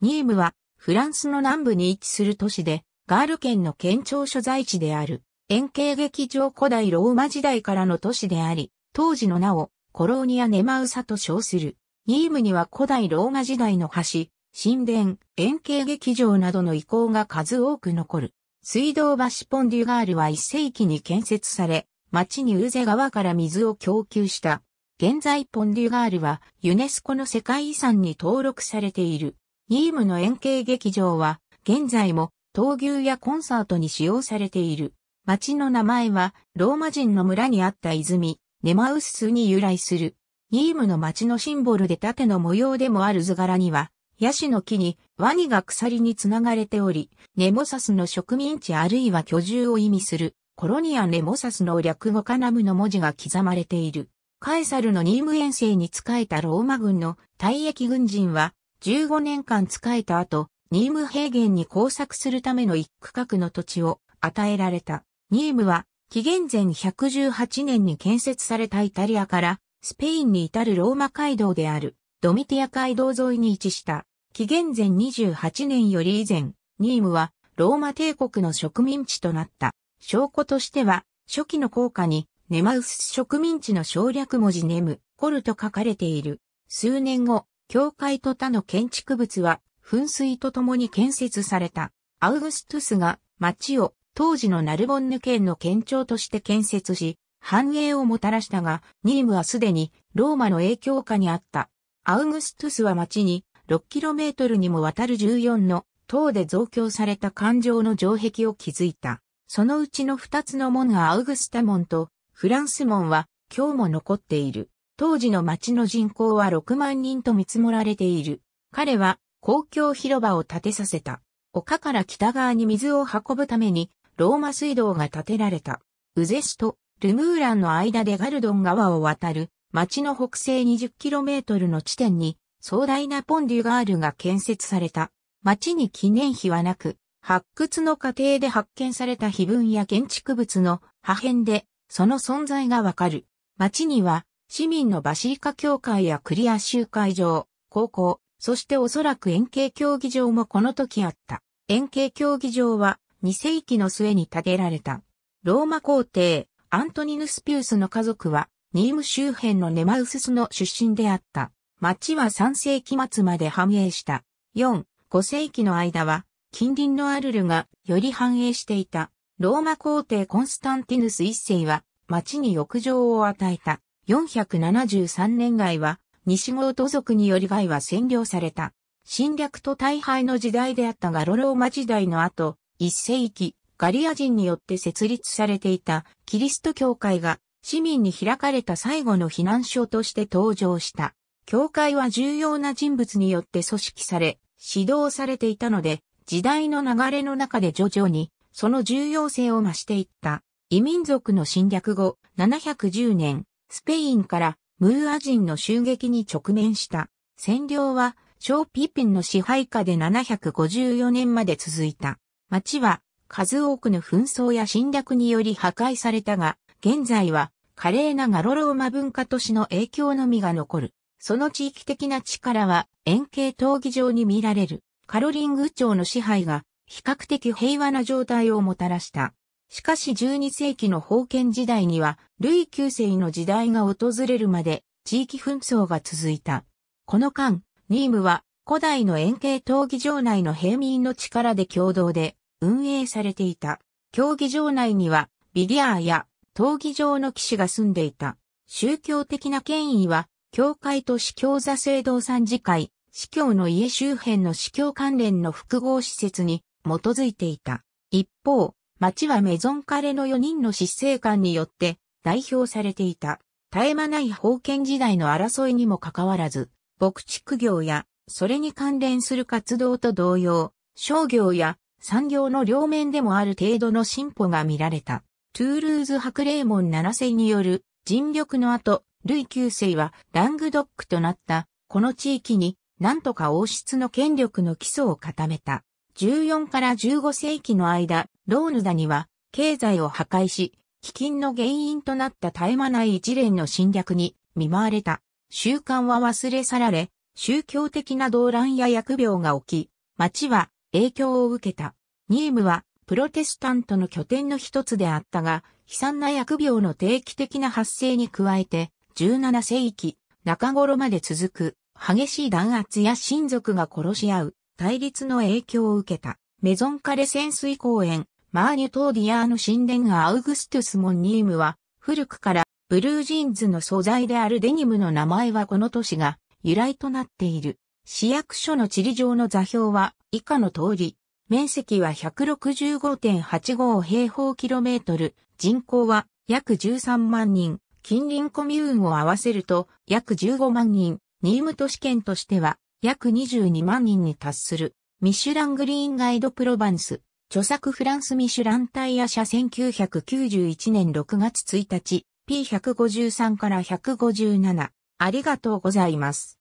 ニームはフランスの南部に位置する都市で、ガール県の県庁所在地である。円形劇場古代ローマ時代からの都市であり、当時の名をコローニア・ネマウサと称する。ニームには古代ローマ時代の橋、神殿、円形劇場などの遺構が数多く残る。水道橋ポンデュガールは1世紀に建設され、町にウーゼ川から水を供給した。現在ポンデュガールはユネスコの世界遺産に登録されている。ニームの円形劇場は、現在も闘牛やコンサートに使用されている。町の名前は、ローマ人の村にあった泉、ネマウススに由来する。ニームの町のシンボルで縦の模様でもある図柄には、ヤシの木にワニが鎖につながれており、ネモサスの植民地あるいは居住を意味する、コロニアネモサスの略語カナムの文字が刻まれている。カエサルのニーム遠征に仕えたローマ軍の退役軍人は、15年間仕えた後、ニーム平原に工作するための一区画の土地を与えられた。ニームは、紀元前118年に建設されたイタリアから、スペインに至るローマ街道である、ドミティア街道沿いに位置した。紀元前28年より以前、ニームは、ローマ帝国の植民地となった。証拠としては、初期の効果に、ネマウス植民地の省略文字ネム、コルと書かれている。数年後、教会と他の建築物は噴水と共に建設された。アウグストゥスが町を当時のナルボンヌ県の県庁として建設し、繁栄をもたらしたが、ニームはすでにローマの影響下にあった。アウグストゥスは町に 6km にもわたる14の塔で増強された環状の城壁を築いた。そのうちの2つの門がアウグスタ門とフランス門は今日も残っている。当時の町の人口は6万人と見積もられている。彼は公共広場を建てさせた。丘から北側に水を運ぶためにローマ水道が建てられた。ウゼシとルムーランの間でガルドン川を渡る町の北西 20km の地点に壮大なポンデュガールが建設された。町に記念碑はなく、発掘の過程で発見された碑文や建築物の破片でその存在がわかる。町には市民のバシーカ協会やクリア集会場、高校、そしておそらく円形競技場もこの時あった。円形競技場は2世紀の末に建てられた。ローマ皇帝、アントニヌスピウスの家族は、ニーム周辺のネマウススの出身であった。町は3世紀末まで繁栄した。4、5世紀の間は、近隣のアルルがより繁栄していた。ローマ皇帝コンスタンティヌス一世は、町に浴場を与えた。473年外は、西郷都族により外は占領された。侵略と大敗の時代であったがロローマ時代の後、一世紀、ガリア人によって設立されていたキリスト教会が市民に開かれた最後の避難所として登場した。教会は重要な人物によって組織され、指導されていたので、時代の流れの中で徐々に、その重要性を増していった。異民族の侵略後、710年、スペインからムーア人の襲撃に直面した。占領は、小ピピンの支配下で754年まで続いた。町は、数多くの紛争や侵略により破壊されたが、現在は、華麗なガロローマ文化都市の影響のみが残る。その地域的な力は円形闘技場に見られる。カロリング町の支配が比較的平和な状態をもたらした。しかし12世紀の封建時代には、ルイ9世の時代が訪れるまで、地域紛争が続いた。この間、ニームは古代の円形闘技場内の平民の力で共同で運営されていた。競技場内にはビリアーや闘技場の騎士が住んでいた。宗教的な権威は、教会と司教座聖堂参事会、司教の家周辺の司教関連の複合施設に基づいていた。一方、町はメゾンカレの4人の執政官によって代表されていた。絶え間ない封建時代の争いにもかかわらず、牧畜業や、それに関連する活動と同様、商業や産業の両面でもある程度の進歩が見られた。トゥールーズ博霊門7世による尽力の後、ルイ9世はラングドックとなった、この地域に、なんとか王室の権力の基礎を固めた。14から15世紀の間、ローヌダには、経済を破壊し、飢饉の原因となった絶え間ない一連の侵略に見舞われた。習慣は忘れ去られ、宗教的な動乱や疫病が起き、町は影響を受けた。ニームはプロテスタントの拠点の一つであったが、悲惨な疫病の定期的な発生に加えて、17世紀中頃まで続く激しい弾圧や親族が殺し合う対立の影響を受けた。メゾンカレ潜水公園、マーニュトーディアーの神殿アウグストゥスモンニームは、古くからブルージーンズの素材であるデニムの名前はこの都市が由来となっている。市役所の地理上の座標は以下の通り、面積は165.85平方キロメートル、人口は約13万人、近隣コミューンを合わせると約15万人、ニーム都市圏としては約22万人に達する。ミシュラングリーンガイドプロバンス。著作フランスミシュランタイヤ社1991年6月1日、P153 から157。ありがとうございます。